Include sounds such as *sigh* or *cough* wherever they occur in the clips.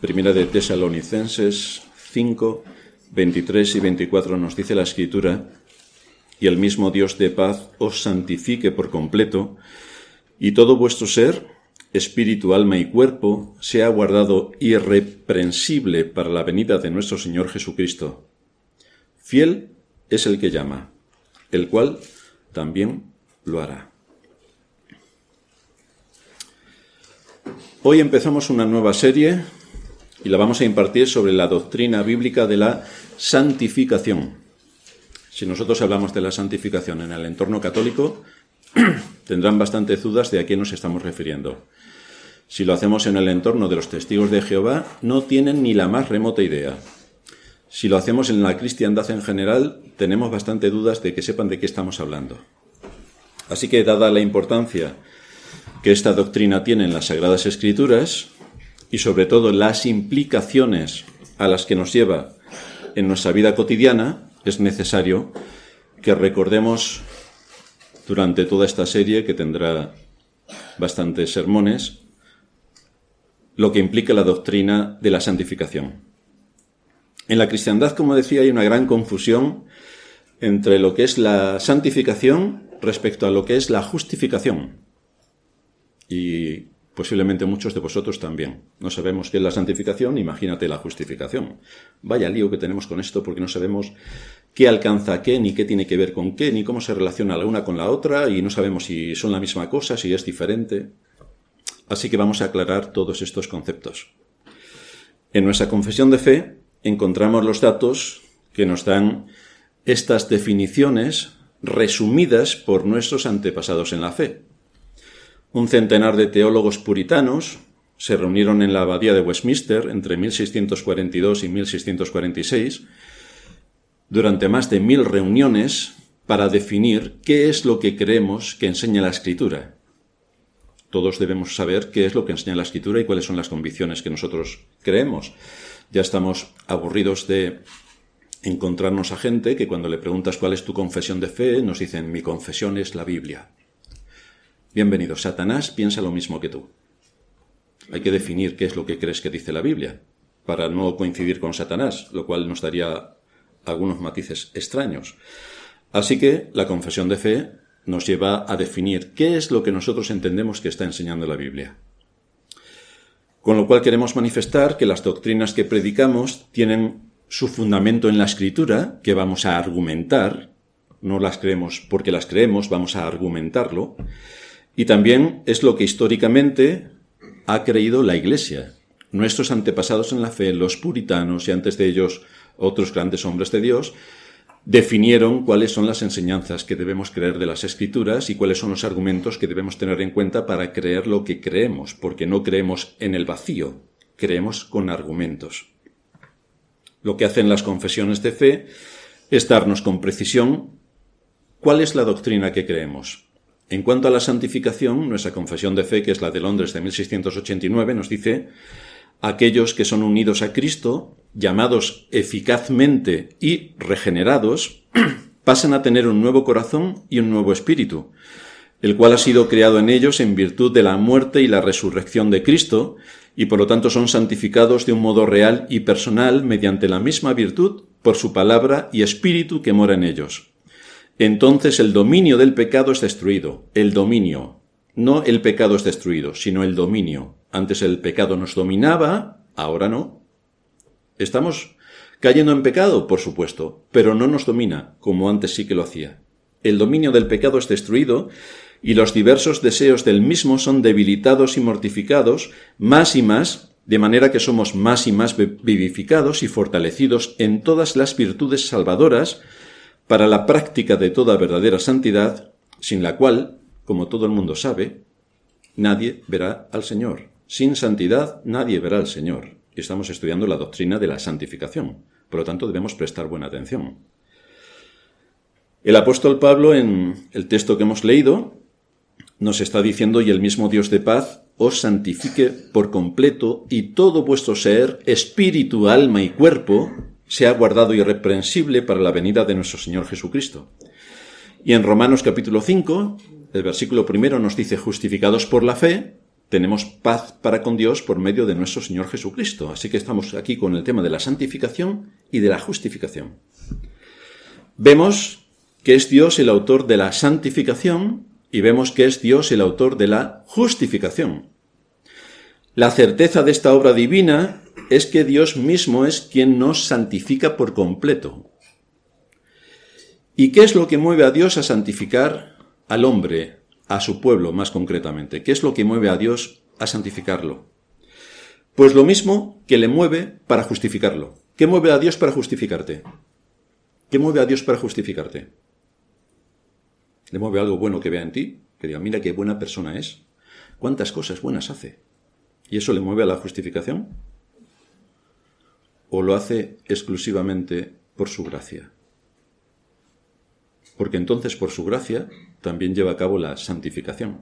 Primera de Tesalonicenses 5, 23 y 24 nos dice la escritura, y el mismo Dios de paz os santifique por completo, y todo vuestro ser, espíritu, alma y cuerpo, sea guardado irreprensible para la venida de nuestro Señor Jesucristo. Fiel es el que llama, el cual también lo hará. Hoy empezamos una nueva serie y la vamos a impartir sobre la doctrina bíblica de la santificación. Si nosotros hablamos de la santificación en el entorno católico, *clears throat* tendrán bastantes dudas de a qué nos estamos refiriendo. Si lo hacemos en el entorno de los testigos de Jehová, no tienen ni la más remota idea. Si lo hacemos en la cristiandad en general, tenemos bastantes dudas de que sepan de qué estamos hablando. Así que, dada la importancia que esta doctrina tiene en las Sagradas Escrituras, y sobre todo las implicaciones a las que nos lleva en nuestra vida cotidiana, es necesario que recordemos durante toda esta serie, que tendrá bastantes sermones, lo que implica la doctrina de la santificación. En la cristiandad, como decía, hay una gran confusión entre lo que es la santificación respecto a lo que es la justificación. Y Posiblemente muchos de vosotros también. No sabemos qué es la santificación, imagínate la justificación. Vaya lío que tenemos con esto porque no sabemos qué alcanza qué, ni qué tiene que ver con qué, ni cómo se relaciona la una con la otra, y no sabemos si son la misma cosa, si es diferente. Así que vamos a aclarar todos estos conceptos. En nuestra confesión de fe encontramos los datos que nos dan estas definiciones resumidas por nuestros antepasados en la fe. Un centenar de teólogos puritanos se reunieron en la abadía de Westminster entre 1642 y 1646 durante más de mil reuniones para definir qué es lo que creemos que enseña la escritura. Todos debemos saber qué es lo que enseña la escritura y cuáles son las convicciones que nosotros creemos. Ya estamos aburridos de encontrarnos a gente que cuando le preguntas cuál es tu confesión de fe nos dicen mi confesión es la Biblia. Bienvenido, Satanás piensa lo mismo que tú. Hay que definir qué es lo que crees que dice la Biblia, para no coincidir con Satanás, lo cual nos daría algunos matices extraños. Así que la confesión de fe nos lleva a definir qué es lo que nosotros entendemos que está enseñando la Biblia. Con lo cual queremos manifestar que las doctrinas que predicamos tienen su fundamento en la escritura, que vamos a argumentar, no las creemos porque las creemos, vamos a argumentarlo, y también es lo que históricamente ha creído la Iglesia. Nuestros antepasados en la fe, los puritanos y antes de ellos otros grandes hombres de Dios, definieron cuáles son las enseñanzas que debemos creer de las escrituras y cuáles son los argumentos que debemos tener en cuenta para creer lo que creemos, porque no creemos en el vacío, creemos con argumentos. Lo que hacen las confesiones de fe es darnos con precisión cuál es la doctrina que creemos, en cuanto a la santificación, nuestra confesión de fe, que es la de Londres de 1689, nos dice, aquellos que son unidos a Cristo, llamados eficazmente y regenerados, *clears throat* pasan a tener un nuevo corazón y un nuevo espíritu, el cual ha sido creado en ellos en virtud de la muerte y la resurrección de Cristo, y por lo tanto son santificados de un modo real y personal mediante la misma virtud por su palabra y espíritu que mora en ellos entonces el dominio del pecado es destruido, el dominio. No el pecado es destruido, sino el dominio. Antes el pecado nos dominaba, ahora no. ¿Estamos cayendo en pecado? Por supuesto, pero no nos domina, como antes sí que lo hacía. El dominio del pecado es destruido y los diversos deseos del mismo son debilitados y mortificados más y más, de manera que somos más y más vivificados y fortalecidos en todas las virtudes salvadoras para la práctica de toda verdadera santidad, sin la cual, como todo el mundo sabe, nadie verá al Señor. Sin santidad nadie verá al Señor. Estamos estudiando la doctrina de la santificación, por lo tanto debemos prestar buena atención. El apóstol Pablo, en el texto que hemos leído, nos está diciendo, y el mismo Dios de paz os santifique por completo y todo vuestro ser, espíritu, alma y cuerpo, ha guardado irreprensible para la venida de nuestro Señor Jesucristo. Y en Romanos capítulo 5, el versículo primero nos dice, justificados por la fe, tenemos paz para con Dios por medio de nuestro Señor Jesucristo. Así que estamos aquí con el tema de la santificación y de la justificación. Vemos que es Dios el autor de la santificación y vemos que es Dios el autor de la justificación. La certeza de esta obra divina es que Dios mismo es quien nos santifica por completo. ¿Y qué es lo que mueve a Dios a santificar al hombre, a su pueblo más concretamente? ¿Qué es lo que mueve a Dios a santificarlo? Pues lo mismo que le mueve para justificarlo. ¿Qué mueve a Dios para justificarte? ¿Qué mueve a Dios para justificarte? Le mueve algo bueno que vea en ti, que diga, mira qué buena persona es, cuántas cosas buenas hace. ¿Y eso le mueve a la justificación? o lo hace exclusivamente por su gracia. Porque entonces por su gracia también lleva a cabo la santificación.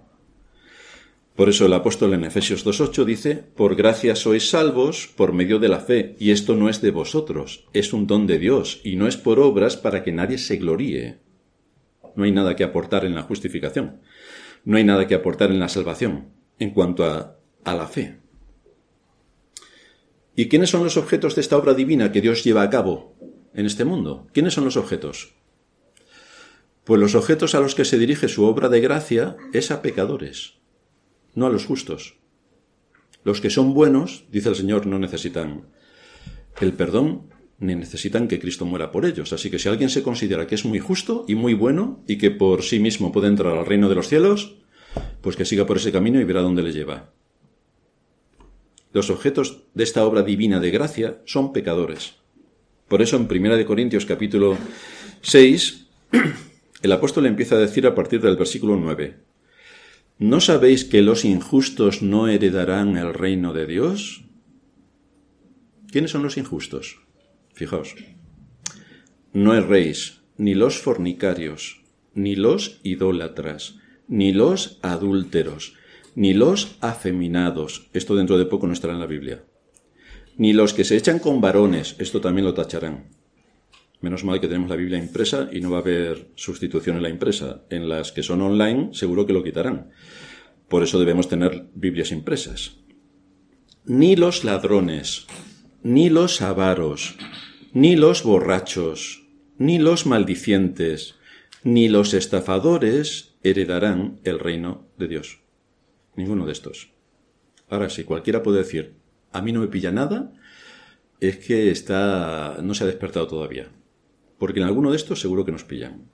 Por eso el apóstol en Efesios 2.8 dice, por gracia sois salvos por medio de la fe, y esto no es de vosotros, es un don de Dios, y no es por obras para que nadie se gloríe. No hay nada que aportar en la justificación, no hay nada que aportar en la salvación, en cuanto a, a la fe. ¿Y quiénes son los objetos de esta obra divina que Dios lleva a cabo en este mundo? ¿Quiénes son los objetos? Pues los objetos a los que se dirige su obra de gracia es a pecadores, no a los justos. Los que son buenos, dice el Señor, no necesitan el perdón ni necesitan que Cristo muera por ellos. Así que si alguien se considera que es muy justo y muy bueno y que por sí mismo puede entrar al reino de los cielos, pues que siga por ese camino y verá dónde le lleva los objetos de esta obra divina de gracia son pecadores. Por eso en 1 Corintios capítulo 6, *clears throat* el apóstol empieza a decir a partir del versículo 9, ¿no sabéis que los injustos no heredarán el reino de Dios? ¿Quiénes son los injustos? Fijaos, no erréis, ni los fornicarios, ni los idólatras, ni los adúlteros, ni los afeminados, esto dentro de poco no estará en la Biblia, ni los que se echan con varones, esto también lo tacharán. Menos mal que tenemos la Biblia impresa y no va a haber sustitución en la impresa. En las que son online seguro que lo quitarán. Por eso debemos tener Biblias impresas. Ni los ladrones, ni los avaros, ni los borrachos, ni los maldicientes, ni los estafadores heredarán el reino de Dios. Ninguno de estos. Ahora, si cualquiera puede decir, a mí no me pilla nada, es que está, no se ha despertado todavía. Porque en alguno de estos seguro que nos pillan.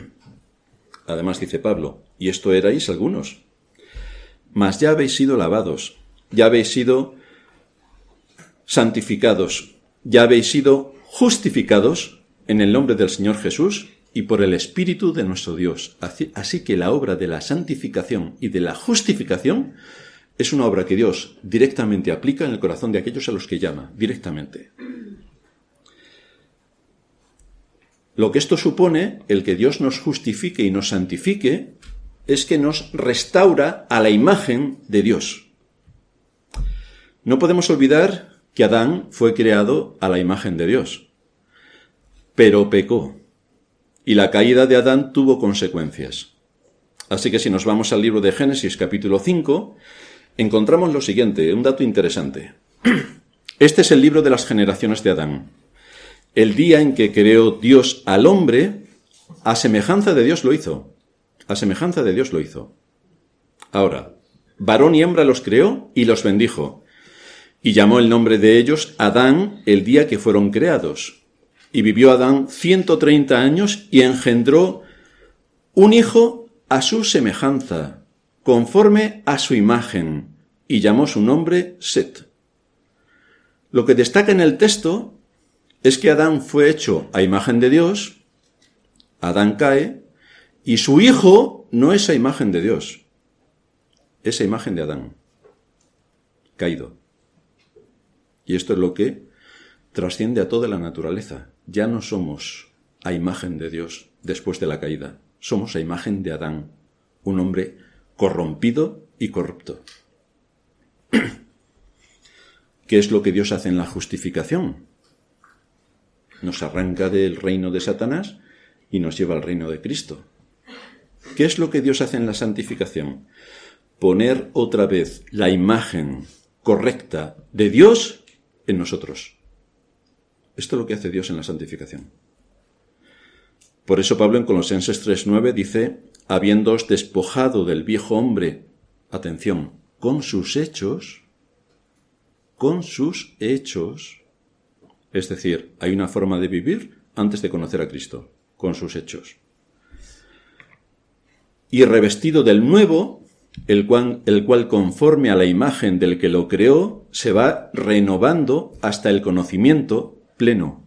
*clears throat* Además dice Pablo, y esto erais algunos. Mas ya habéis sido lavados, ya habéis sido santificados, ya habéis sido justificados en el nombre del Señor Jesús y por el Espíritu de nuestro Dios. Así que la obra de la santificación y de la justificación es una obra que Dios directamente aplica en el corazón de aquellos a los que llama, directamente. Lo que esto supone, el que Dios nos justifique y nos santifique, es que nos restaura a la imagen de Dios. No podemos olvidar que Adán fue creado a la imagen de Dios, pero pecó. Y la caída de Adán tuvo consecuencias. Así que si nos vamos al libro de Génesis capítulo 5, encontramos lo siguiente, un dato interesante. *clears throat* Este es el libro de las generaciones de Adán. El día en que creó Dios al hombre, a semejanza de Dios lo hizo. A semejanza de Dios lo hizo. Ahora, varón y hembra los creó y los bendijo. Y llamó el nombre de ellos Adán el día que fueron creados. Y vivió Adán 130 años y engendró un hijo a su semejanza, conforme a su imagen, y llamó su nombre Set. Lo que destaca en el texto es que Adán fue hecho a imagen de Dios, Adán cae, y su hijo no es a imagen de Dios, es a imagen de Adán, caído. Y esto es lo que trasciende a toda la naturaleza ya no somos a imagen de Dios después de la caída, somos a imagen de Adán, un hombre corrompido y corrupto. *clears throat* ¿Qué es lo que Dios hace en la justificación? Nos arranca del reino de Satanás y nos lleva al reino de Cristo. ¿Qué es lo que Dios hace en la santificación? Poner otra vez la imagen correcta de Dios en nosotros. Esto es lo que hace Dios en la santificación. Por eso Pablo en Colosenses 3.9 dice, habiéndoos despojado del viejo hombre, atención, con sus hechos, con sus hechos, es decir, hay una forma de vivir antes de conocer a Cristo, con sus hechos. Y revestido del nuevo, el cual conforme a la imagen del que lo creó, se va renovando hasta el conocimiento pleno,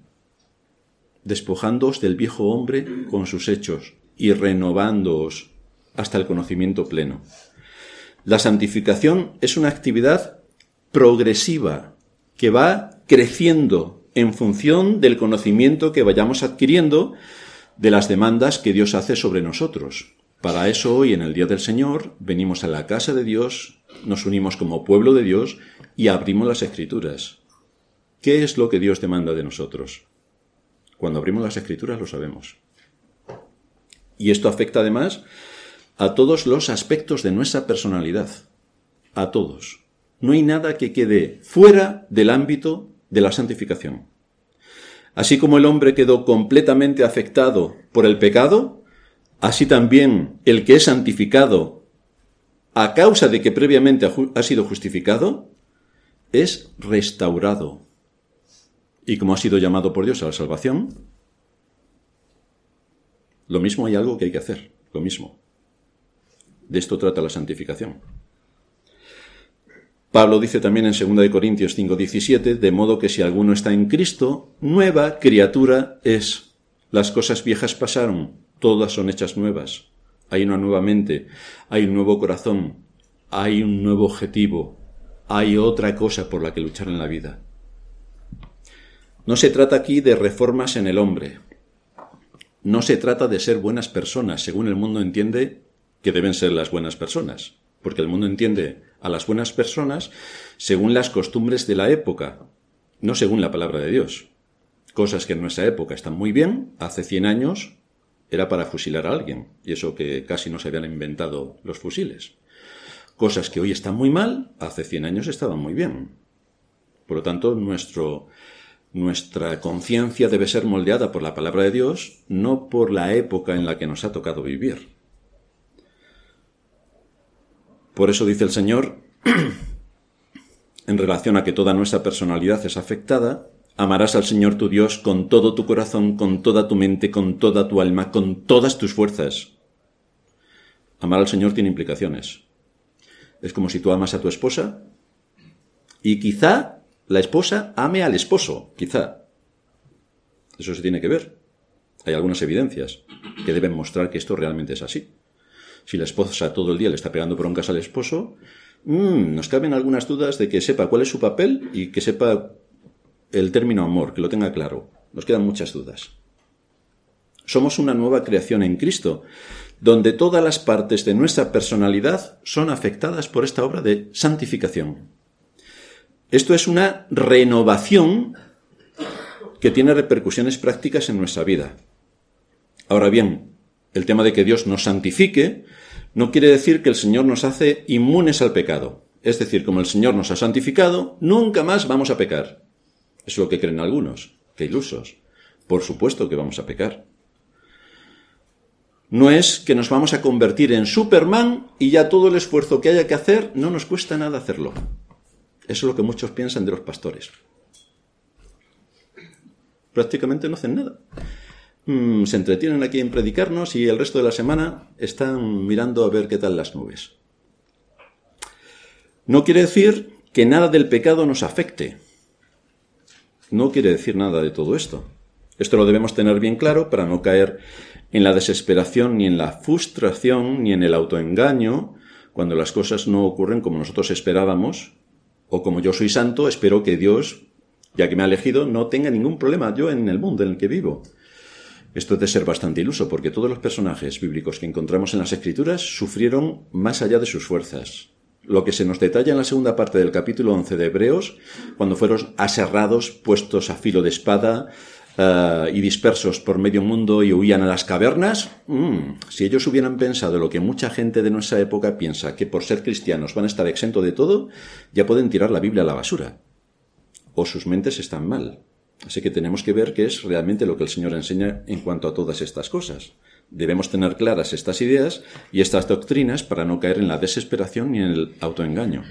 despojándoos del viejo hombre con sus hechos y renovándoos hasta el conocimiento pleno. La santificación es una actividad progresiva que va creciendo en función del conocimiento que vayamos adquiriendo de las demandas que Dios hace sobre nosotros. Para eso hoy en el Día del Señor venimos a la casa de Dios, nos unimos como pueblo de Dios y abrimos las escrituras. ¿Qué es lo que Dios demanda de nosotros? Cuando abrimos las escrituras lo sabemos. Y esto afecta además a todos los aspectos de nuestra personalidad. A todos. No hay nada que quede fuera del ámbito de la santificación. Así como el hombre quedó completamente afectado por el pecado, así también el que es santificado a causa de que previamente ha sido justificado, es restaurado, y como ha sido llamado por Dios a la salvación, lo mismo hay algo que hay que hacer, lo mismo. De esto trata la santificación. Pablo dice también en 2 Corintios 17, de modo que si alguno está en Cristo, nueva criatura es. Las cosas viejas pasaron, todas son hechas nuevas. Hay una nueva mente, hay un nuevo corazón, hay un nuevo objetivo, hay otra cosa por la que luchar en la vida. No se trata aquí de reformas en el hombre. No se trata de ser buenas personas, según el mundo entiende que deben ser las buenas personas, porque el mundo entiende a las buenas personas según las costumbres de la época, no según la palabra de Dios. Cosas que en nuestra época están muy bien, hace 100 años era para fusilar a alguien, y eso que casi no se habían inventado los fusiles. Cosas que hoy están muy mal, hace 100 años estaban muy bien. Por lo tanto, nuestro nuestra conciencia debe ser moldeada por la palabra de Dios, no por la época en la que nos ha tocado vivir. Por eso dice el Señor, *clears throat* en relación a que toda nuestra personalidad es afectada, amarás al Señor tu Dios con todo tu corazón, con toda tu mente, con toda tu alma, con todas tus fuerzas. Amar al Señor tiene implicaciones. Es como si tú amas a tu esposa y quizá la esposa ame al esposo, quizá. Eso se tiene que ver. Hay algunas evidencias que deben mostrar que esto realmente es así. Si la esposa todo el día le está pegando broncas al esposo, mm, nos caben algunas dudas de que sepa cuál es su papel y que sepa el término amor, que lo tenga claro. Nos quedan muchas dudas. Somos una nueva creación en Cristo, donde todas las partes de nuestra personalidad son afectadas por esta obra de santificación. Esto es una renovación que tiene repercusiones prácticas en nuestra vida. Ahora bien, el tema de que Dios nos santifique no quiere decir que el Señor nos hace inmunes al pecado. Es decir, como el Señor nos ha santificado, nunca más vamos a pecar. Es lo que creen algunos, qué ilusos. Por supuesto que vamos a pecar. No es que nos vamos a convertir en Superman y ya todo el esfuerzo que haya que hacer no nos cuesta nada hacerlo. Eso es lo que muchos piensan de los pastores. Prácticamente no hacen nada. Mm, se entretienen aquí en predicarnos y el resto de la semana están mirando a ver qué tal las nubes. No quiere decir que nada del pecado nos afecte. No quiere decir nada de todo esto. Esto lo debemos tener bien claro para no caer en la desesperación, ni en la frustración, ni en el autoengaño, cuando las cosas no ocurren como nosotros esperábamos o como yo soy santo, espero que Dios, ya que me ha elegido, no tenga ningún problema yo en el mundo en el que vivo. Esto es de ser bastante iluso, porque todos los personajes bíblicos que encontramos en las Escrituras sufrieron más allá de sus fuerzas. Lo que se nos detalla en la segunda parte del capítulo 11 de Hebreos, cuando fueron aserrados, puestos a filo de espada, eh, y dispersos por medio mundo y huían a las cavernas? Mm, si ellos hubieran pensado lo que mucha gente de nuestra época piensa, que por ser cristianos van a estar exento de todo, ya pueden tirar la Biblia a la basura. O sus mentes están mal. Así que tenemos que ver qué es realmente lo que el Señor enseña en cuanto a todas estas cosas. Debemos tener claras estas ideas y estas doctrinas para no caer en la desesperación ni en el autoengaño.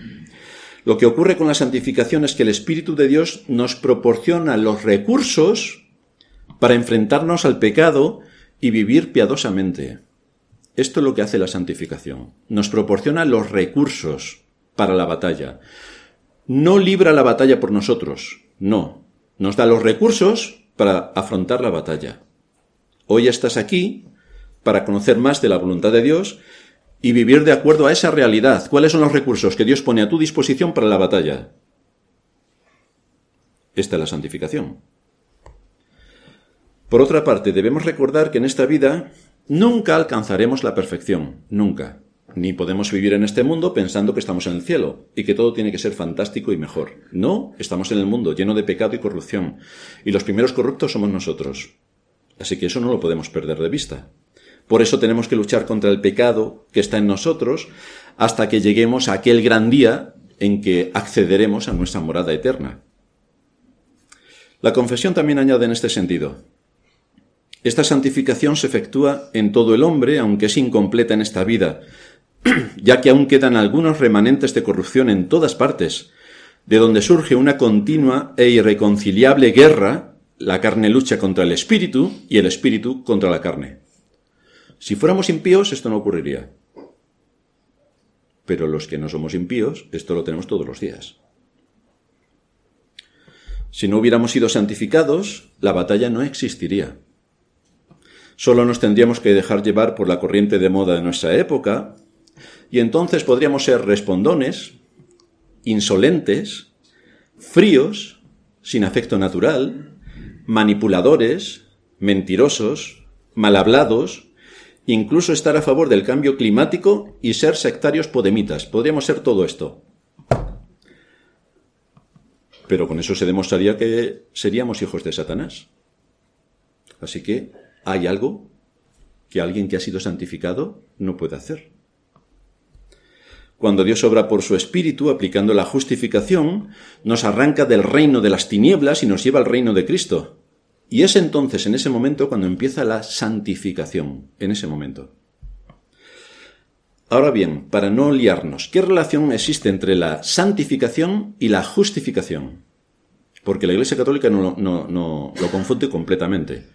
Lo que ocurre con la santificación es que el Espíritu de Dios nos proporciona los recursos para enfrentarnos al pecado y vivir piadosamente. Esto es lo que hace la santificación. Nos proporciona los recursos para la batalla. No libra la batalla por nosotros, no. Nos da los recursos para afrontar la batalla. Hoy estás aquí para conocer más de la voluntad de Dios y vivir de acuerdo a esa realidad. ¿Cuáles son los recursos que Dios pone a tu disposición para la batalla? Esta es la santificación. Por otra parte, debemos recordar que en esta vida nunca alcanzaremos la perfección, nunca. Ni podemos vivir en este mundo pensando que estamos en el cielo y que todo tiene que ser fantástico y mejor. No, estamos en el mundo lleno de pecado y corrupción. Y los primeros corruptos somos nosotros. Así que eso no lo podemos perder de vista. Por eso tenemos que luchar contra el pecado que está en nosotros hasta que lleguemos a aquel gran día en que accederemos a nuestra morada eterna. La confesión también añade en este sentido, esta santificación se efectúa en todo el hombre, aunque es incompleta en esta vida, *clears throat* ya que aún quedan algunos remanentes de corrupción en todas partes, de donde surge una continua e irreconciliable guerra, la carne lucha contra el espíritu y el espíritu contra la carne. Si fuéramos impíos, esto no ocurriría. Pero los que no somos impíos, esto lo tenemos todos los días. Si no hubiéramos sido santificados, la batalla no existiría. Solo nos tendríamos que dejar llevar por la corriente de moda de nuestra época y entonces podríamos ser respondones, insolentes, fríos, sin afecto natural, manipuladores, mentirosos, malhablados, incluso estar a favor del cambio climático y ser sectarios podemitas. Podríamos ser todo esto. Pero con eso se demostraría que seríamos hijos de Satanás. Así que hay algo que alguien que ha sido santificado no puede hacer. Cuando Dios obra por su Espíritu, aplicando la justificación, nos arranca del reino de las tinieblas y nos lleva al reino de Cristo. Y es entonces, en ese momento, cuando empieza la santificación, en ese momento. Ahora bien, para no liarnos, ¿qué relación existe entre la santificación y la justificación? Porque la Iglesia Católica no, no lo confunde completamente.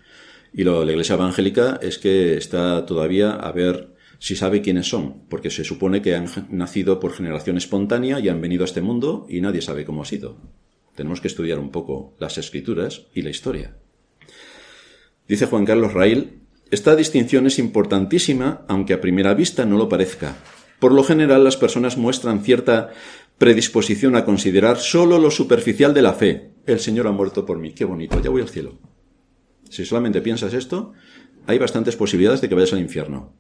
Y lo de la Iglesia Evangélica es que está todavía a ver si sabe quiénes son, porque se supone que han nacido por generación espontánea y han venido a este mundo y nadie sabe cómo ha sido. Tenemos que estudiar un poco las escrituras y la historia. Dice Juan Carlos Rail, esta distinción es importantísima, aunque a primera vista no lo parezca. Por lo general las personas muestran cierta predisposición a considerar solo lo superficial de la fe. El Señor ha muerto por mí, qué bonito, ya voy al cielo. Si solamente piensas esto, hay bastantes posibilidades de que vayas al infierno.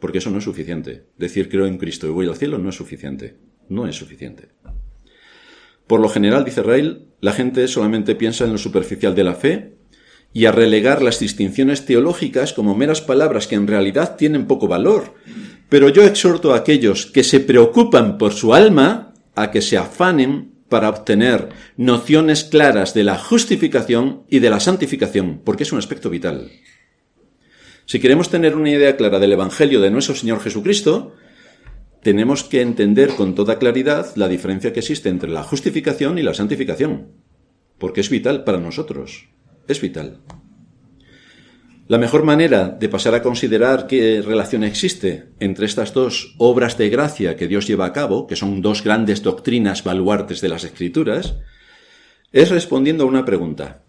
Porque eso no es suficiente. Decir creo en Cristo y voy al cielo no es suficiente. No es suficiente. Por lo general, dice Rail, la gente solamente piensa en lo superficial de la fe y a relegar las distinciones teológicas como meras palabras que en realidad tienen poco valor. Pero yo exhorto a aquellos que se preocupan por su alma a que se afanen para obtener nociones claras de la justificación y de la santificación, porque es un aspecto vital. Si queremos tener una idea clara del Evangelio de nuestro Señor Jesucristo, tenemos que entender con toda claridad la diferencia que existe entre la justificación y la santificación, porque es vital para nosotros, es vital. La mejor manera de pasar a considerar qué relación existe entre estas dos obras de gracia que Dios lleva a cabo, que son dos grandes doctrinas baluartes de las Escrituras, es respondiendo a una pregunta.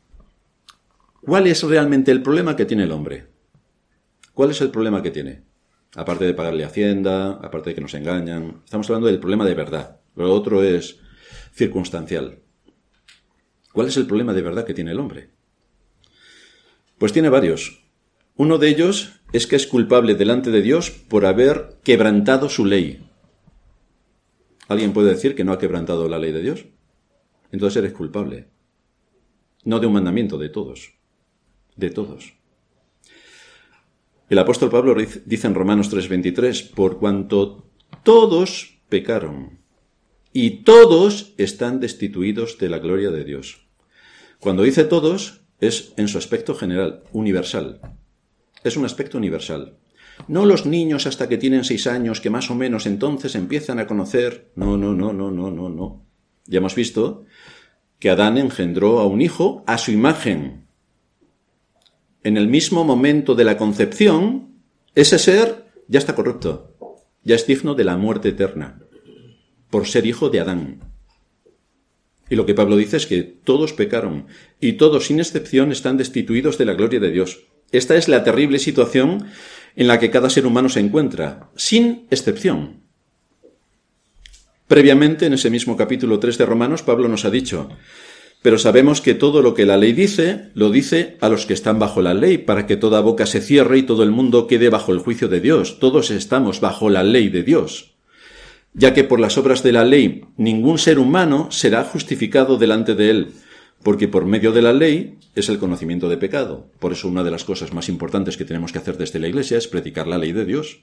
¿Cuál es realmente el problema que tiene el hombre? ¿Cuál es el problema que tiene? Aparte de pagarle Hacienda, aparte de que nos engañan, estamos hablando del problema de verdad. Lo otro es circunstancial. ¿Cuál es el problema de verdad que tiene el hombre? Pues tiene varios. Uno de ellos es que es culpable delante de Dios por haber quebrantado su ley. ¿Alguien puede decir que no ha quebrantado la ley de Dios? Entonces eres culpable. No de un mandamiento, de todos. De todos. El apóstol Pablo dice en Romanos 3:23, por cuanto todos pecaron y todos están destituidos de la gloria de Dios. Cuando dice todos, es en su aspecto general, universal es un aspecto universal. No los niños hasta que tienen seis años, que más o menos entonces empiezan a conocer. No, no, no, no, no, no, no. Ya hemos visto que Adán engendró a un hijo a su imagen. En el mismo momento de la concepción, ese ser ya está corrupto, ya es digno de la muerte eterna, por ser hijo de Adán. Y lo que Pablo dice es que todos pecaron y todos sin excepción están destituidos de la gloria de Dios. Esta es la terrible situación en la que cada ser humano se encuentra, sin excepción. Previamente, en ese mismo capítulo 3 de Romanos, Pablo nos ha dicho, pero sabemos que todo lo que la ley dice, lo dice a los que están bajo la ley, para que toda boca se cierre y todo el mundo quede bajo el juicio de Dios. Todos estamos bajo la ley de Dios. Ya que por las obras de la ley ningún ser humano será justificado delante de él, porque por medio de la ley es el conocimiento de pecado. Por eso una de las cosas más importantes que tenemos que hacer desde la Iglesia es predicar la ley de Dios,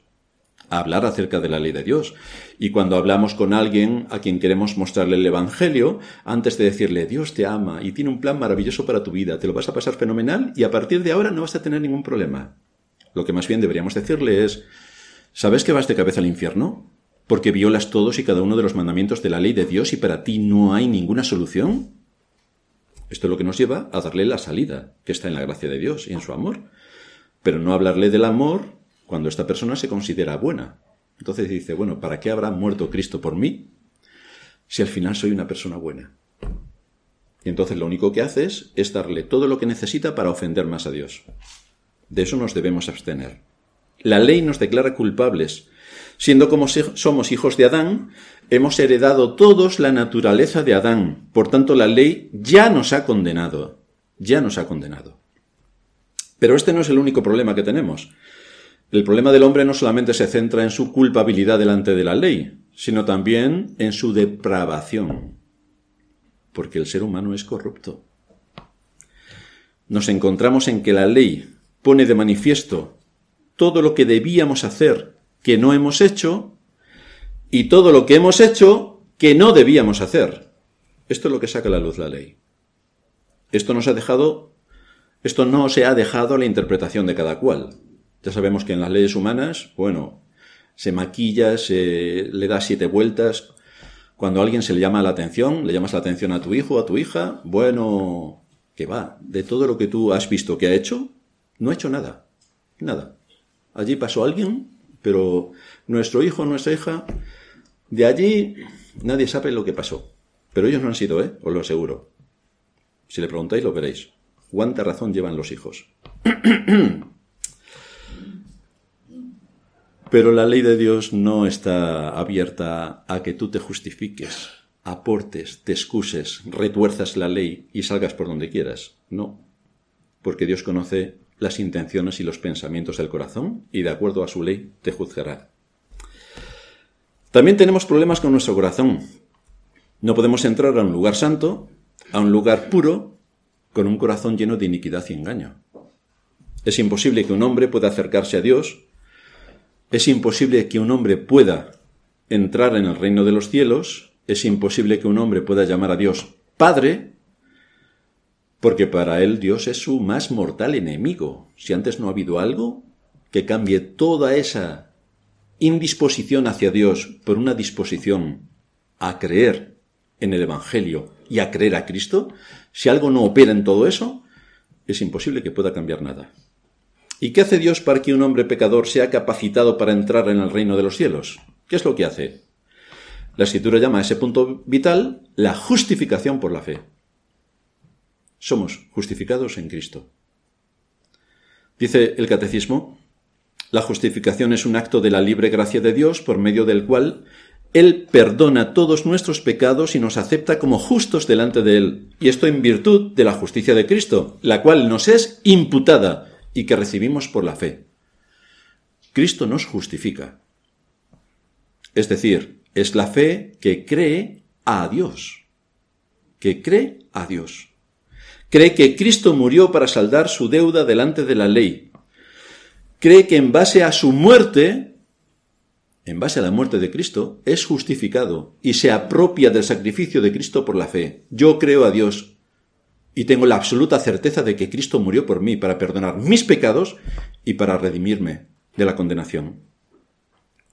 hablar acerca de la ley de Dios. Y cuando hablamos con alguien a quien queremos mostrarle el Evangelio, antes de decirle, Dios te ama y tiene un plan maravilloso para tu vida, te lo vas a pasar fenomenal y a partir de ahora no vas a tener ningún problema. Lo que más bien deberíamos decirle es, ¿sabes que vas de cabeza al infierno? Porque violas todos y cada uno de los mandamientos de la ley de Dios y para ti no hay ninguna solución. Esto es lo que nos lleva a darle la salida, que está en la gracia de Dios y en su amor. Pero no hablarle del amor cuando esta persona se considera buena. Entonces dice, bueno, ¿para qué habrá muerto Cristo por mí si al final soy una persona buena? Y entonces lo único que haces es darle todo lo que necesita para ofender más a Dios. De eso nos debemos abstener. La ley nos declara culpables Siendo como somos hijos de Adán, hemos heredado todos la naturaleza de Adán. Por tanto, la ley ya nos ha condenado. Ya nos ha condenado. Pero este no es el único problema que tenemos. El problema del hombre no solamente se centra en su culpabilidad delante de la ley, sino también en su depravación. Porque el ser humano es corrupto. Nos encontramos en que la ley pone de manifiesto todo lo que debíamos hacer que no hemos hecho y todo lo que hemos hecho que no debíamos hacer. Esto es lo que saca a la luz la ley. Esto nos ha dejado, esto no se ha dejado a la interpretación de cada cual. Ya sabemos que en las leyes humanas, bueno, se maquilla, se le da siete vueltas. Cuando alguien se le llama la atención, le llamas la atención a tu hijo, a tu hija, bueno, que va, de todo lo que tú has visto que ha hecho, no ha hecho nada, nada. Allí pasó alguien pero nuestro hijo, nuestra hija, de allí nadie sabe lo que pasó. Pero ellos no han sido, ¿eh? Os lo aseguro. Si le preguntáis, lo veréis. ¿Cuánta razón llevan los hijos? *clears throat* Pero la ley de Dios no está abierta a que tú te justifiques, aportes, te excuses, retuerzas la ley y salgas por donde quieras. No, porque Dios conoce las intenciones y los pensamientos del corazón, y de acuerdo a su ley te juzgará. También tenemos problemas con nuestro corazón. No podemos entrar a un lugar santo, a un lugar puro, con un corazón lleno de iniquidad y engaño. Es imposible que un hombre pueda acercarse a Dios, es imposible que un hombre pueda entrar en el reino de los cielos, es imposible que un hombre pueda llamar a Dios Padre porque para él Dios es su más mortal enemigo. Si antes no ha habido algo que cambie toda esa indisposición hacia Dios por una disposición a creer en el Evangelio y a creer a Cristo, si algo no opera en todo eso, es imposible que pueda cambiar nada. ¿Y qué hace Dios para que un hombre pecador sea capacitado para entrar en el reino de los cielos? ¿Qué es lo que hace? La escritura llama a ese punto vital la justificación por la fe somos justificados en Cristo. Dice el Catecismo, la justificación es un acto de la libre gracia de Dios por medio del cual Él perdona todos nuestros pecados y nos acepta como justos delante de Él, y esto en virtud de la justicia de Cristo, la cual nos es imputada y que recibimos por la fe. Cristo nos justifica. Es decir, es la fe que cree a Dios, que cree a Dios. Cree que Cristo murió para saldar su deuda delante de la ley. Cree que en base a su muerte, en base a la muerte de Cristo, es justificado y se apropia del sacrificio de Cristo por la fe. Yo creo a Dios y tengo la absoluta certeza de que Cristo murió por mí para perdonar mis pecados y para redimirme de la condenación.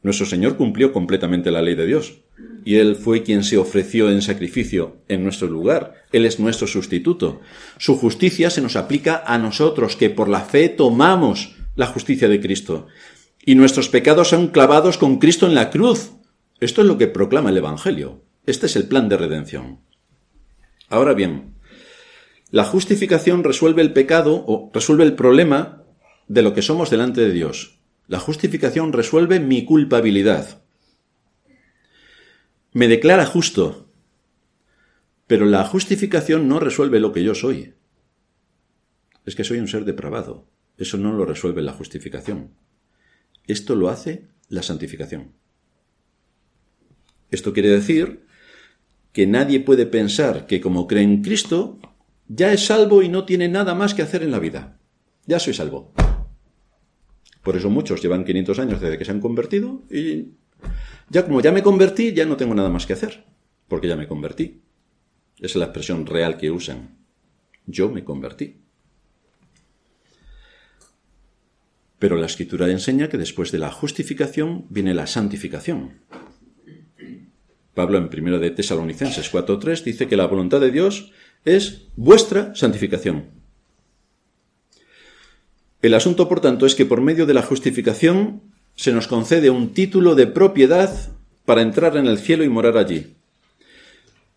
Nuestro Señor cumplió completamente la ley de Dios y Él fue quien se ofreció en sacrificio en nuestro lugar. Él es nuestro sustituto. Su justicia se nos aplica a nosotros, que por la fe tomamos la justicia de Cristo. Y nuestros pecados son clavados con Cristo en la cruz. Esto es lo que proclama el Evangelio. Este es el plan de redención. Ahora bien, la justificación resuelve el pecado o resuelve el problema de lo que somos delante de Dios. La justificación resuelve mi culpabilidad me declara justo. Pero la justificación no resuelve lo que yo soy. Es que soy un ser depravado. Eso no lo resuelve la justificación. Esto lo hace la santificación. Esto quiere decir que nadie puede pensar que como cree en Cristo, ya es salvo y no tiene nada más que hacer en la vida. Ya soy salvo. Por eso muchos llevan 500 años desde que se han convertido y ya como ya me convertí, ya no tengo nada más que hacer, porque ya me convertí. Esa es la expresión real que usan. Yo me convertí. Pero la escritura enseña que después de la justificación viene la santificación. Pablo en 1 de Tesalonicenses 4.3 dice que la voluntad de Dios es vuestra santificación. El asunto, por tanto, es que por medio de la justificación se nos concede un título de propiedad para entrar en el cielo y morar allí.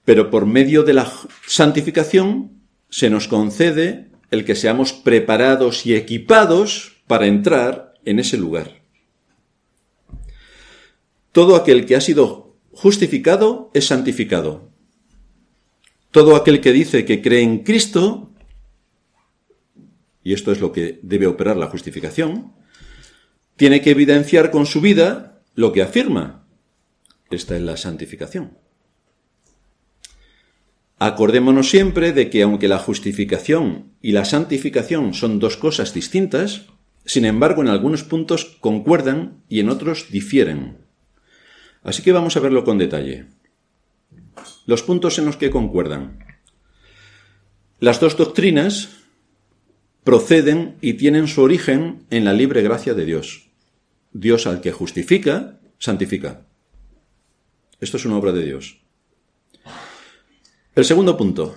Pero por medio de la santificación se nos concede el que seamos preparados y equipados para entrar en ese lugar. Todo aquel que ha sido justificado es santificado. Todo aquel que dice que cree en Cristo, y esto es lo que debe operar la justificación, tiene que evidenciar con su vida lo que afirma. Esta es la santificación. Acordémonos siempre de que aunque la justificación y la santificación son dos cosas distintas, sin embargo en algunos puntos concuerdan y en otros difieren. Así que vamos a verlo con detalle. Los puntos en los que concuerdan. Las dos doctrinas, proceden y tienen su origen en la libre gracia de Dios. Dios al que justifica, santifica. Esto es una obra de Dios. El segundo punto.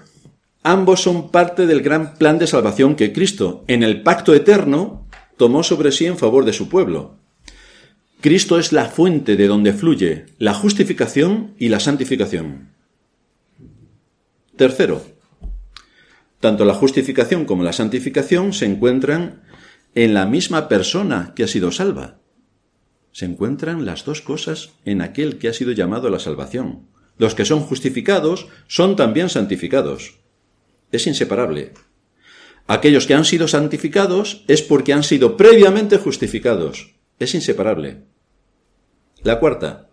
Ambos son parte del gran plan de salvación que Cristo, en el pacto eterno, tomó sobre sí en favor de su pueblo. Cristo es la fuente de donde fluye la justificación y la santificación. Tercero, tanto la justificación como la santificación se encuentran en la misma persona que ha sido salva. Se encuentran las dos cosas en aquel que ha sido llamado a la salvación. Los que son justificados son también santificados. Es inseparable. Aquellos que han sido santificados es porque han sido previamente justificados. Es inseparable. La cuarta.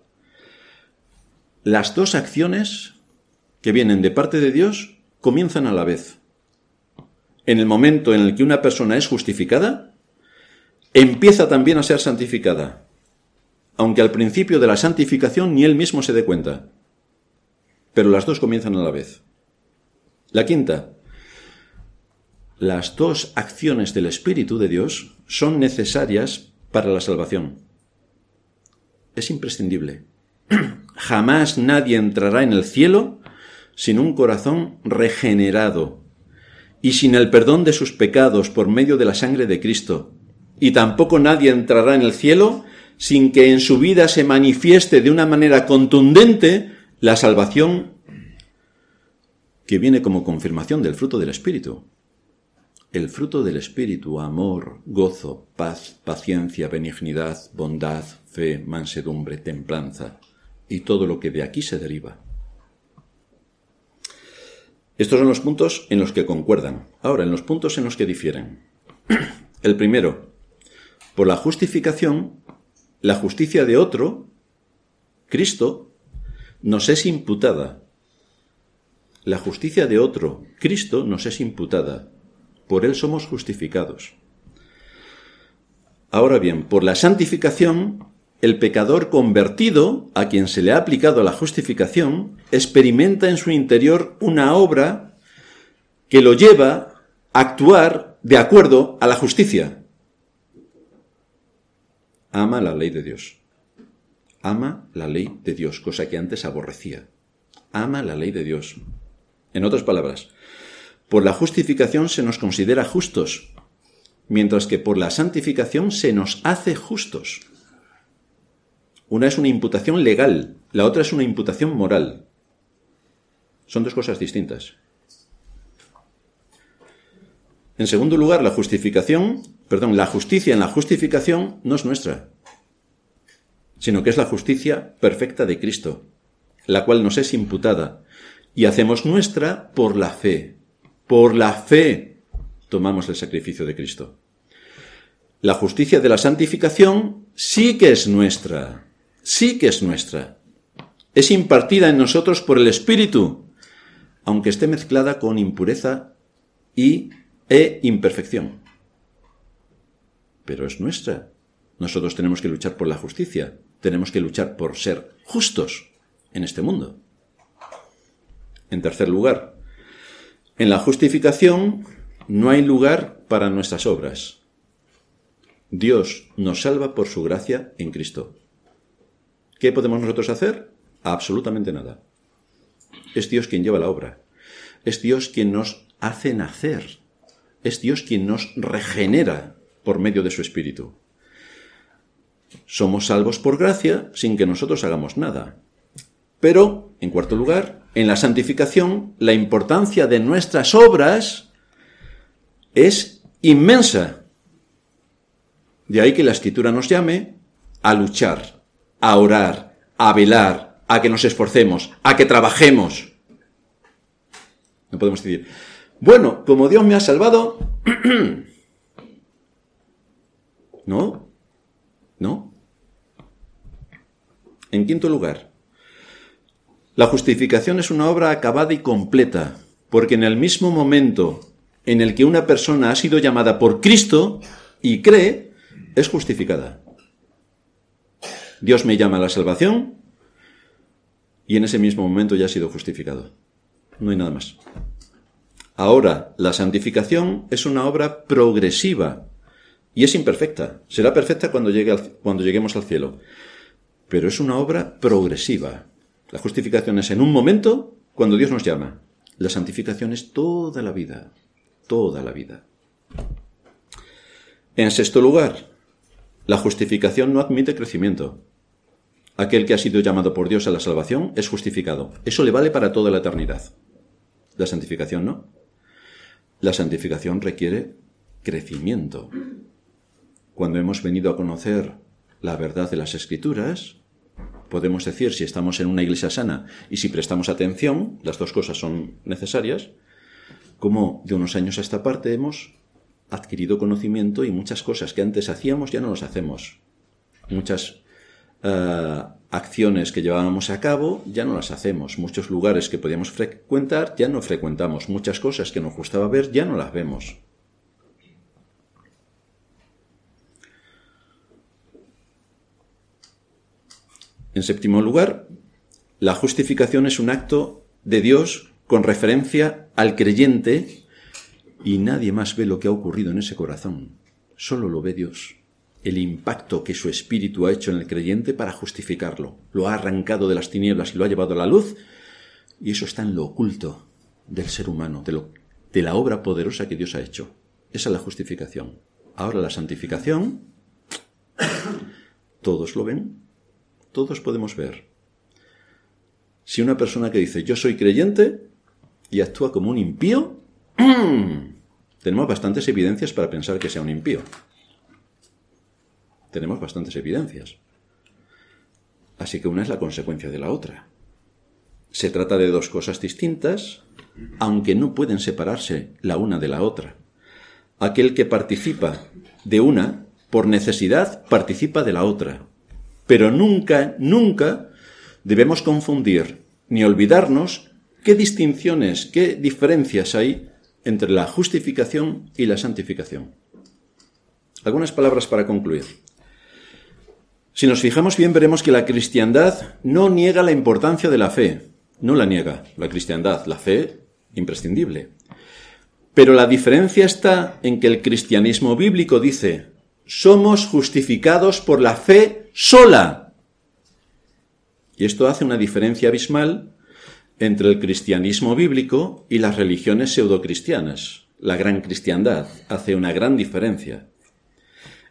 Las dos acciones que vienen de parte de Dios comienzan a la vez en el momento en el que una persona es justificada, empieza también a ser santificada, aunque al principio de la santificación ni él mismo se dé cuenta. Pero las dos comienzan a la vez. La quinta, las dos acciones del Espíritu de Dios son necesarias para la salvación. Es imprescindible. *clears throat* Jamás nadie entrará en el cielo sin un corazón regenerado y sin el perdón de sus pecados por medio de la sangre de Cristo. Y tampoco nadie entrará en el cielo sin que en su vida se manifieste de una manera contundente la salvación que viene como confirmación del fruto del Espíritu. El fruto del Espíritu, amor, gozo, paz, paciencia, benignidad, bondad, fe, mansedumbre, templanza, y todo lo que de aquí se deriva. Estos son los puntos en los que concuerdan. Ahora, en los puntos en los que difieren. *clears throat* El primero, por la justificación, la justicia de otro, Cristo, nos es imputada. La justicia de otro, Cristo, nos es imputada. Por Él somos justificados. Ahora bien, por la santificación, el pecador convertido, a quien se le ha aplicado la justificación, experimenta en su interior una obra que lo lleva a actuar de acuerdo a la justicia. Ama la ley de Dios. Ama la ley de Dios, cosa que antes aborrecía. Ama la ley de Dios. En otras palabras, por la justificación se nos considera justos, mientras que por la santificación se nos hace justos. Una es una imputación legal, la otra es una imputación moral. Son dos cosas distintas. En segundo lugar, la justificación, perdón, la justicia en la justificación no es nuestra, sino que es la justicia perfecta de Cristo, la cual nos es imputada, y hacemos nuestra por la fe. Por la fe tomamos el sacrificio de Cristo. La justicia de la santificación sí que es nuestra, sí que es nuestra. Es impartida en nosotros por el Espíritu, aunque esté mezclada con impureza y e imperfección. Pero es nuestra. Nosotros tenemos que luchar por la justicia, tenemos que luchar por ser justos en este mundo. En tercer lugar, en la justificación no hay lugar para nuestras obras. Dios nos salva por su gracia en Cristo. ¿Qué podemos nosotros hacer? Absolutamente nada. Es Dios quien lleva la obra. Es Dios quien nos hace nacer. Es Dios quien nos regenera por medio de su Espíritu. Somos salvos por gracia sin que nosotros hagamos nada. Pero, en cuarto lugar, en la santificación, la importancia de nuestras obras es inmensa. De ahí que la escritura nos llame a luchar a orar, a velar, a que nos esforcemos, a que trabajemos. No podemos decir, bueno, como Dios me ha salvado, *clears throat* ¿no? ¿No? En quinto lugar, la justificación es una obra acabada y completa, porque en el mismo momento en el que una persona ha sido llamada por Cristo y cree, es justificada. Dios me llama a la salvación y en ese mismo momento ya he sido justificado. No hay nada más. Ahora, la santificación es una obra progresiva y es imperfecta. Será perfecta cuando, cuando lleguemos al cielo. Pero es una obra progresiva. La justificación es en un momento cuando Dios nos llama. La santificación es toda la vida. Toda la vida. En sexto lugar, la justificación no admite crecimiento. Aquel que ha sido llamado por Dios a la salvación es justificado. Eso le vale para toda la eternidad. La santificación no. La santificación requiere crecimiento. Cuando hemos venido a conocer la verdad de las escrituras, podemos decir si estamos en una iglesia sana y si prestamos atención, las dos cosas son necesarias, como de unos años a esta parte hemos adquirido conocimiento y muchas cosas que antes hacíamos ya no las hacemos. Muchas eh, acciones que llevábamos a cabo ya no las hacemos. Muchos lugares que podíamos frecuentar ya no frecuentamos. Muchas cosas que nos gustaba ver ya no las vemos. En séptimo lugar, la justificación es un acto de Dios con referencia al creyente y nadie más ve lo que ha ocurrido en ese corazón. Solo lo ve Dios el impacto que su espíritu ha hecho en el creyente para justificarlo. Lo ha arrancado de las tinieblas y lo ha llevado a la luz. Y eso está en lo oculto del ser humano, de, la obra poderosa que Dios ha hecho. Esa es la justificación. Ahora la santificación, todos lo ven, todos podemos ver. Si una persona que dice yo soy creyente y actúa como un impío, *clears throat* tenemos bastantes evidencias para pensar que sea un impío tenemos bastantes evidencias. Así que una es la consecuencia de la otra. Se trata de dos cosas distintas, aunque no pueden separarse la una de la otra. Aquel que participa de una, por necesidad, participa de la otra. Pero nunca, nunca debemos confundir ni olvidarnos qué distinciones, qué diferencias hay entre la justificación y la santificación. Algunas palabras para concluir. Si nos fijamos bien, veremos que la cristiandad no niega la importancia de la fe. No la niega la cristiandad, la fe imprescindible. Pero la diferencia está en que el cristianismo bíblico dice, somos justificados por la fe sola. Y esto hace una diferencia abismal entre el cristianismo bíblico y las religiones cristianas. La gran cristiandad hace una gran diferencia.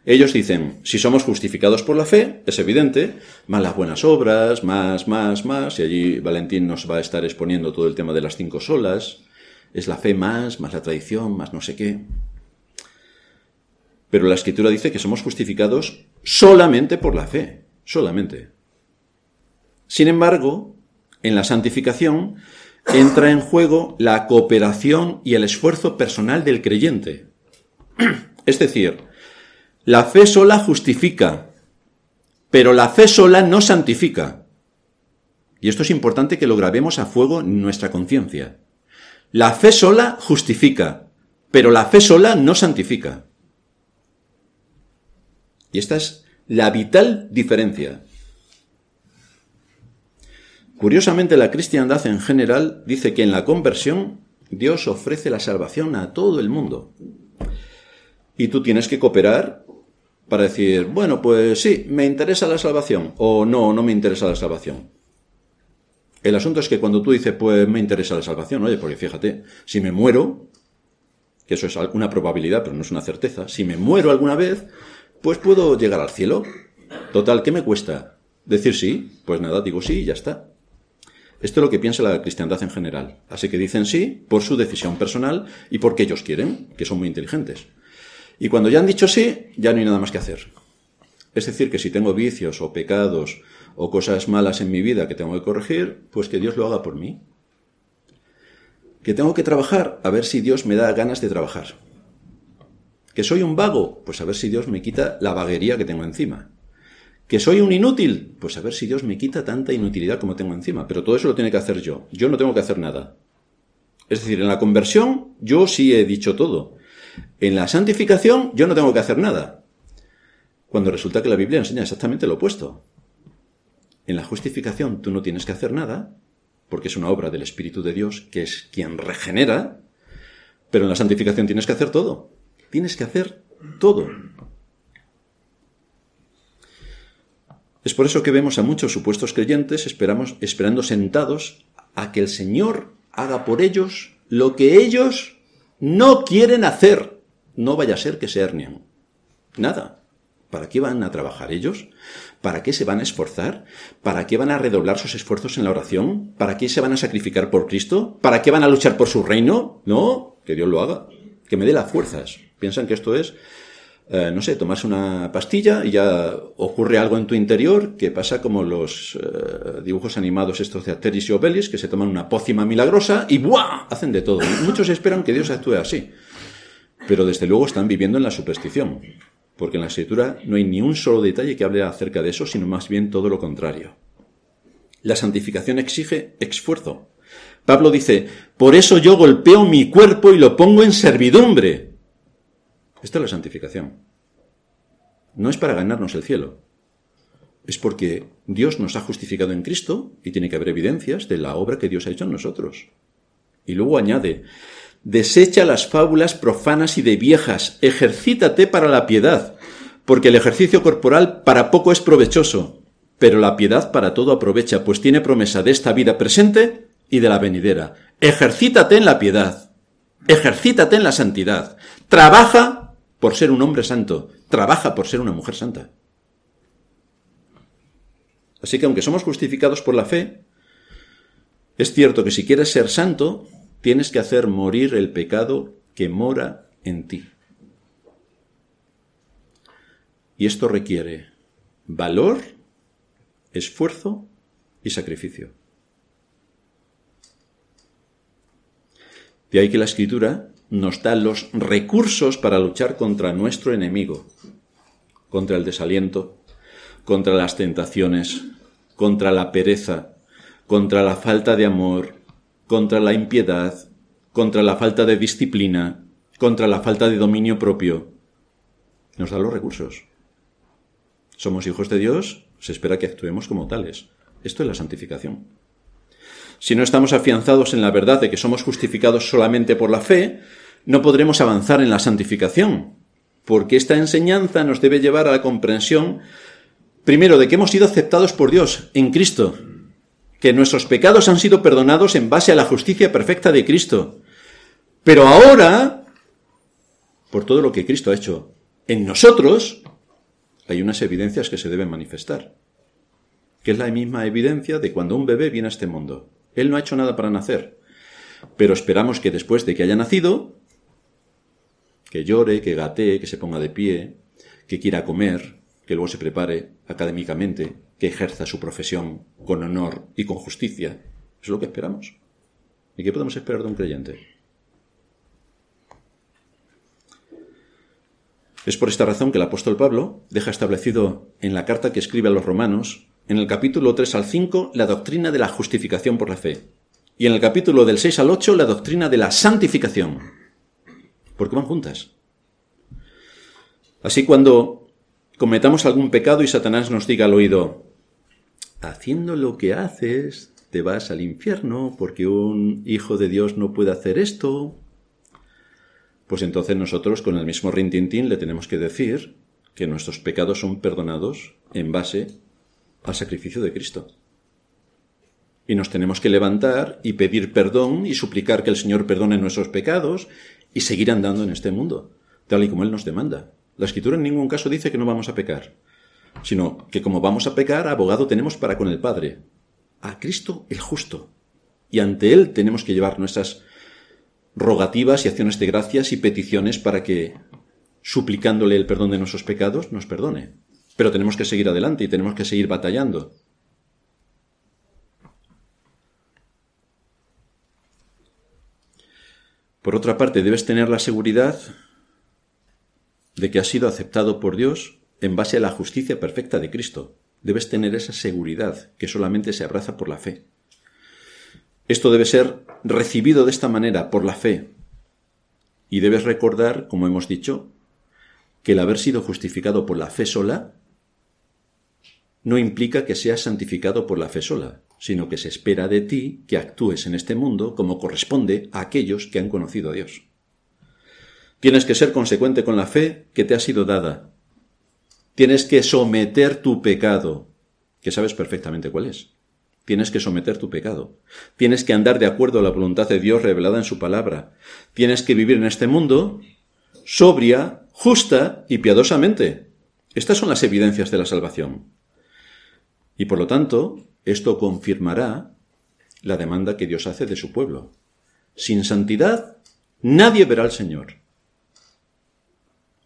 Ellos dicen, si somos justificados por la fe, es evidente, más las buenas obras, más, más, más, y allí Valentín nos va a estar exponiendo todo el tema de las cinco solas, es la fe más, más la tradición, más no sé qué. Pero la escritura dice que somos justificados solamente por la fe, solamente. Sin embargo, en la santificación entra en juego la cooperación y el esfuerzo personal del creyente. *clears throat* Es decir, la fe sola justifica, pero la fe sola no santifica. Y esto es importante que lo grabemos a fuego en nuestra conciencia. La fe sola justifica, pero la fe sola no santifica. Y esta es la vital diferencia. Curiosamente, la cristiandad en general dice que en la conversión Dios ofrece la salvación a todo el mundo. Y tú tienes que cooperar para decir, bueno, pues sí, me interesa la salvación o no, no me interesa la salvación. El asunto es que cuando tú dices, pues me interesa la salvación, oye, porque fíjate, si me muero, que eso es una probabilidad, pero no es una certeza, si me muero alguna vez, pues puedo llegar al cielo. Total, ¿qué me cuesta? Decir sí, pues nada, digo sí y ya está. Esto es lo que piensa la cristiandad en general. Así que dicen sí por su decisión personal y porque ellos quieren, que son muy inteligentes. Y cuando ya han dicho sí, ya no hay nada más que hacer. Es decir, que si tengo vicios o pecados o cosas malas en mi vida que tengo que corregir, pues que Dios lo haga por mí. Que tengo que trabajar, a ver si Dios me da ganas de trabajar. Que soy un vago, pues a ver si Dios me quita la vaguería que tengo encima. Que soy un inútil, pues a ver si Dios me quita tanta inutilidad como tengo encima. Pero todo eso lo tiene que hacer yo. Yo no tengo que hacer nada. Es decir, en la conversión yo sí he dicho todo. En la santificación yo no tengo que hacer nada. Cuando resulta que la Biblia enseña exactamente lo opuesto. En la justificación tú no tienes que hacer nada, porque es una obra del Espíritu de Dios, que es quien regenera, pero en la santificación tienes que hacer todo. Tienes que hacer todo. Es por eso que vemos a muchos supuestos creyentes esperando sentados a que el Señor haga por ellos lo que ellos no quieren hacer. No vaya a ser que se hernian. Nada. ¿Para qué van a trabajar ellos? ¿Para qué se van a esforzar? ¿Para qué van a redoblar sus esfuerzos en la oración? ¿Para qué se van a sacrificar por Cristo? ¿Para qué van a luchar por su reino? No, que Dios lo haga, que me dé las fuerzas. Piensan que esto es eh, no sé, tomas una pastilla y ya ocurre algo en tu interior que pasa como los eh, dibujos animados estos de Asterix y Obelis, que se toman una pócima milagrosa y ¡buah! hacen de todo. Muchos esperan que Dios actúe así. Pero desde luego están viviendo en la superstición, porque en la escritura no hay ni un solo detalle que hable acerca de eso, sino más bien todo lo contrario. La santificación exige esfuerzo. Pablo dice, por eso yo golpeo mi cuerpo y lo pongo en servidumbre esta es la santificación. No es para ganarnos el cielo. Es porque Dios nos ha justificado en Cristo y tiene que haber evidencias de la obra que Dios ha hecho en nosotros. Y luego añade, desecha las fábulas profanas y de viejas, ejercítate para la piedad, porque el ejercicio corporal para poco es provechoso, pero la piedad para todo aprovecha, pues tiene promesa de esta vida presente y de la venidera. Ejercítate en la piedad, ejercítate en la santidad, trabaja por ser un hombre santo, trabaja por ser una mujer santa. Así que aunque somos justificados por la fe, es cierto que si quieres ser santo, tienes que hacer morir el pecado que mora en ti. Y esto requiere valor, esfuerzo y sacrificio. De ahí que la escritura nos da los recursos para luchar contra nuestro enemigo, contra el desaliento, contra las tentaciones, contra la pereza, contra la falta de amor, contra la impiedad, contra la falta de disciplina, contra la falta de dominio propio. Nos da los recursos. Somos hijos de Dios, se espera que actuemos como tales. Esto es la santificación. Si no estamos afianzados en la verdad de que somos justificados solamente por la fe, no podremos avanzar en la santificación, porque esta enseñanza nos debe llevar a la comprensión, primero, de que hemos sido aceptados por Dios en Cristo, que nuestros pecados han sido perdonados en base a la justicia perfecta de Cristo, pero ahora, por todo lo que Cristo ha hecho en nosotros, hay unas evidencias que se deben manifestar, que es la misma evidencia de cuando un bebé viene a este mundo. Él no ha hecho nada para nacer, pero esperamos que después de que haya nacido, que llore, que gatee, que se ponga de pie, que quiera comer, que luego se prepare académicamente, que ejerza su profesión con honor y con justicia. es lo que esperamos. ¿Y qué podemos esperar de un creyente? Es por esta razón que el apóstol Pablo deja establecido en la carta que escribe a los romanos, en el capítulo 3 al 5, la doctrina de la justificación por la fe, y en el capítulo del 6 al 8, la doctrina de la santificación, porque van juntas. Así cuando cometamos algún pecado y Satanás nos diga al oído, haciendo lo que haces, te vas al infierno porque un hijo de Dios no puede hacer esto, pues entonces nosotros con el mismo rintintín le tenemos que decir que nuestros pecados son perdonados en base al sacrificio de Cristo. Y nos tenemos que levantar y pedir perdón y suplicar que el Señor perdone nuestros pecados y seguir andando en este mundo, tal y como Él nos demanda. La Escritura en ningún caso dice que no vamos a pecar, sino que como vamos a pecar, abogado tenemos para con el Padre, a Cristo el justo. Y ante Él tenemos que llevar nuestras rogativas y acciones de gracias y peticiones para que, suplicándole el perdón de nuestros pecados, nos perdone. Pero tenemos que seguir adelante y tenemos que seguir batallando. Por otra parte, debes tener la seguridad de que has sido aceptado por Dios en base a la justicia perfecta de Cristo. Debes tener esa seguridad que solamente se abraza por la fe. Esto debe ser recibido de esta manera, por la fe. Y debes recordar, como hemos dicho, que el haber sido justificado por la fe sola no implica que seas santificado por la fe sola sino que se espera de ti que actúes en este mundo como corresponde a aquellos que han conocido a Dios. Tienes que ser consecuente con la fe que te ha sido dada. Tienes que someter tu pecado, que sabes perfectamente cuál es. Tienes que someter tu pecado. Tienes que andar de acuerdo a la voluntad de Dios revelada en su palabra. Tienes que vivir en este mundo sobria, justa y piadosamente. Estas son las evidencias de la salvación. Y por lo tanto, esto confirmará la demanda que Dios hace de su pueblo. Sin santidad nadie verá al Señor.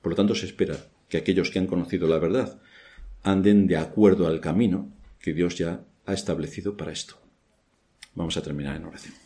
Por lo tanto, se espera que aquellos que han conocido la verdad anden de acuerdo al camino que Dios ya ha establecido para esto. Vamos a terminar en oración.